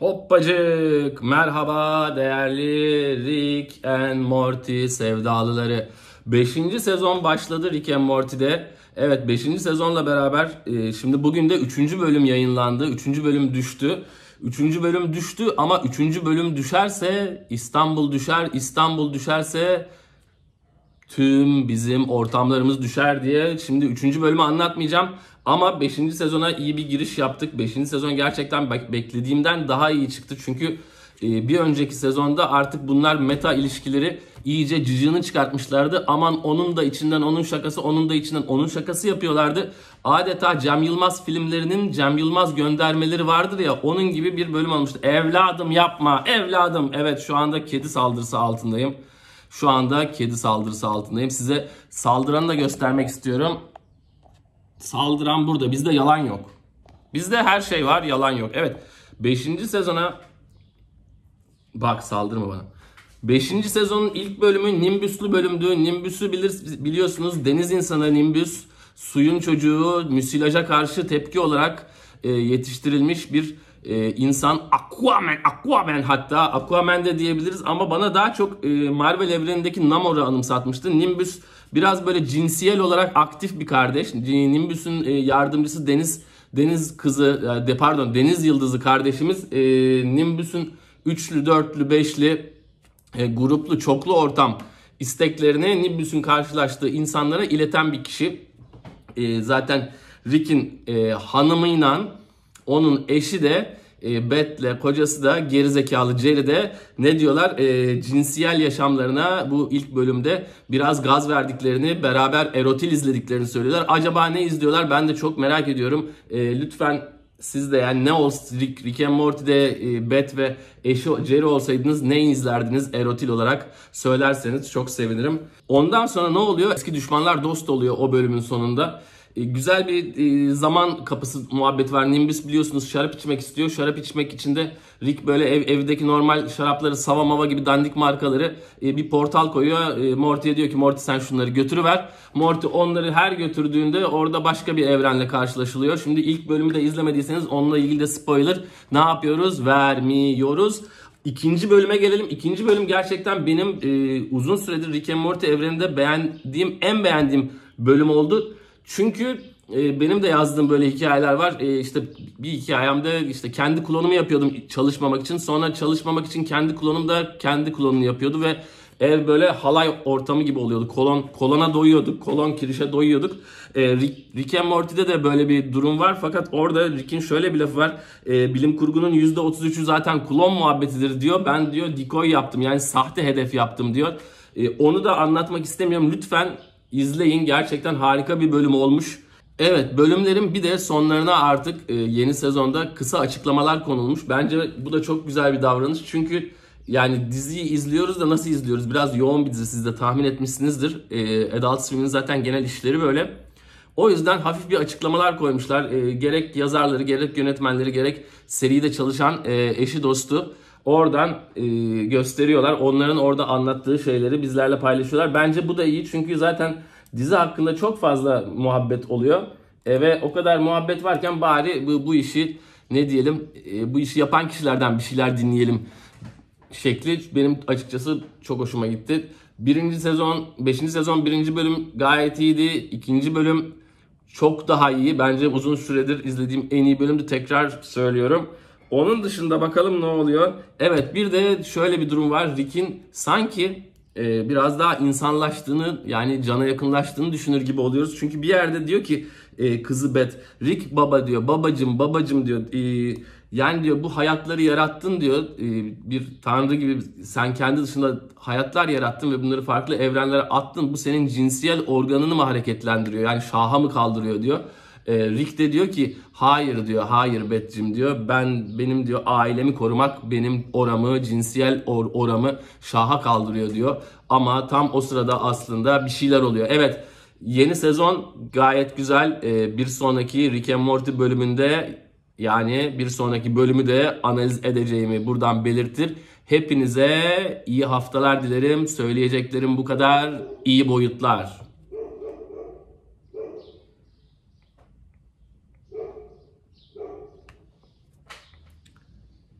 Hoppacık, merhaba değerli Rick and Morty sevdalıları. 5. sezon başladı Rick and Morty'de. Evet 5. sezonla beraber e, şimdi bugün de 3. bölüm yayınlandı. 3. bölüm düştü. 3. bölüm düştü ama 3. bölüm düşerse İstanbul düşer, İstanbul düşerse tüm bizim ortamlarımız düşer diye şimdi 3. bölümü anlatmayacağım. Ama 5. sezona iyi bir giriş yaptık. 5. sezon gerçekten beklediğimden daha iyi çıktı. Çünkü e, bir önceki sezonda artık bunlar meta ilişkileri iyice cıcığını çıkartmışlardı. Aman onun da içinden onun şakası, onun da içinden onun şakası yapıyorlardı. Adeta Cem Yılmaz filmlerinin Cem Yılmaz göndermeleri vardır ya onun gibi bir bölüm olmuştu. Evladım yapma, evladım. Evet şu anda kedi saldırısı altındayım. Şu anda kedi saldırısı altındayım. Size saldıranı da göstermek istiyorum. Saldıran burada. Bizde yalan yok. Bizde her şey var, yalan yok. Evet. 5. sezona bak saldırma bana. 5. sezonun ilk bölümü Nimbuslu bölümdü. Nimbusu bilir, biliyorsunuz deniz insanı Nimbus, suyun çocuğu müsilaja karşı tepki olarak e, yetiştirilmiş bir e, insan Aquaman, Aquaman hatta Aquaman de diyebiliriz ama bana daha çok e, Marvel evrenindeki Namor'u anımsatmıştı. Nimbus Biraz böyle cinsiyel olarak aktif bir kardeş. Nimbus'un e, yardımcısı Deniz Deniz kızı e, de pardon Deniz Yıldızı kardeşimiz e, Nimbus'un üçlü, dörtlü, beşli gruplu, çoklu ortam isteklerini Nimbus'un karşılaştığı insanlara ileten bir kişi. zaten Rick'in e, hanımıyla onun eşi de e, Beth'le kocası da gerizekalı Jerry de ne diyorlar e, cinsiyel yaşamlarına bu ilk bölümde biraz gaz verdiklerini beraber erotil izlediklerini söylüyorlar. Acaba ne izliyorlar ben de çok merak ediyorum. E, lütfen siz de yani ne olsa Rick, Rick and Morty'de e, Beth ve eşi Jerry olsaydınız ne izlerdiniz erotil olarak söylerseniz çok sevinirim. Ondan sonra ne oluyor? Eski düşmanlar dost oluyor o bölümün sonunda. E, güzel bir e, zaman kapısı muhabbet var. Nimbus biliyorsunuz şarap içmek istiyor. Şarap içmek için de Rick böyle ev, evdeki normal şarapları Sava Mava gibi dandik markaları e, bir portal koyuyor. Morty'ye diyor ki Morty sen şunları götürüver. Morty onları her götürdüğünde orada başka bir evrenle karşılaşılıyor. Şimdi ilk bölümü de izlemediyseniz onunla ilgili de spoiler ne yapıyoruz? Vermiyoruz. İkinci bölüme gelelim. İkinci bölüm gerçekten benim e, uzun süredir Rick and Morty evreninde beğendiğim, en beğendiğim bölüm oldu. Çünkü e, benim de yazdığım böyle hikayeler var. E, işte bir hikayemde işte kendi klonumu yapıyordum çalışmamak için. Sonra çalışmamak için kendi klonum da kendi klonunu yapıyordu ve ev böyle halay ortamı gibi oluyordu. Kolon kolona doyuyorduk. Kolon kirişe doyuyorduk. E, Rick, Rick and Morty'de de böyle bir durum var. Fakat orada Rick'in şöyle bir lafı var. E, bilim kurgunun %33'ü zaten klon muhabbetidir diyor. Ben diyor decoy yaptım. Yani sahte hedef yaptım diyor. E, onu da anlatmak istemiyorum. Lütfen İzleyin gerçekten harika bir bölüm olmuş. Evet bölümlerin bir de sonlarına artık e, yeni sezonda kısa açıklamalar konulmuş. Bence bu da çok güzel bir davranış. Çünkü yani diziyi izliyoruz da nasıl izliyoruz? Biraz yoğun bir dizi siz de tahmin etmişsinizdir. E, Adult Swim'in zaten genel işleri böyle. O yüzden hafif bir açıklamalar koymuşlar. E, gerek yazarları, gerek yönetmenleri, gerek seride çalışan e, eşi dostu Oradan e, gösteriyorlar. Onların orada anlattığı şeyleri bizlerle paylaşıyorlar. Bence bu da iyi çünkü zaten dizi hakkında çok fazla muhabbet oluyor. E, ve o kadar muhabbet varken bari bu, bu işi ne diyelim e, bu işi yapan kişilerden bir şeyler dinleyelim şekli benim açıkçası çok hoşuma gitti. Birinci sezon, beşinci sezon birinci bölüm gayet iyiydi. İkinci bölüm çok daha iyi. Bence uzun süredir izlediğim en iyi bölümdü. Tekrar söylüyorum. Onun dışında bakalım ne oluyor. Evet bir de şöyle bir durum var. Rick'in sanki e, biraz daha insanlaştığını yani cana yakınlaştığını düşünür gibi oluyoruz. Çünkü bir yerde diyor ki e, kızı Bet Rick baba diyor babacım babacım diyor. E, yani diyor bu hayatları yarattın diyor. E, bir tanrı gibi sen kendi dışında hayatlar yarattın ve bunları farklı evrenlere attın. Bu senin cinsiyel organını mı hareketlendiriyor? Yani şaha mı kaldırıyor diyor. E, Rick de diyor ki hayır diyor hayır Betcim diyor ben benim diyor ailemi korumak benim oramı cinsiyel or, oramı şaha kaldırıyor diyor. Ama tam o sırada aslında bir şeyler oluyor. Evet yeni sezon gayet güzel e, bir sonraki Rick and Morty bölümünde yani bir sonraki bölümü de analiz edeceğimi buradan belirtir. Hepinize iyi haftalar dilerim. Söyleyeceklerim bu kadar. İyi boyutlar.